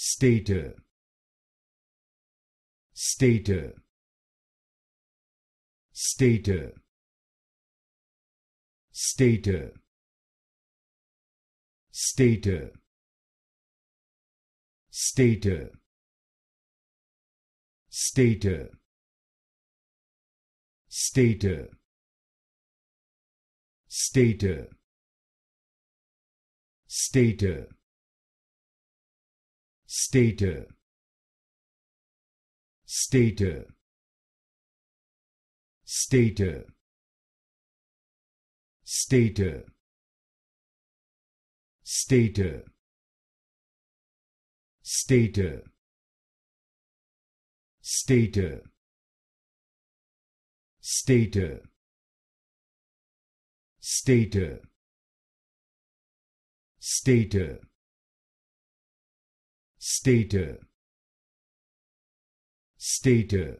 stator stator stator stator stator stator stator stator stator stator stator stator stator stator stator stator stator stator stator stator stator stator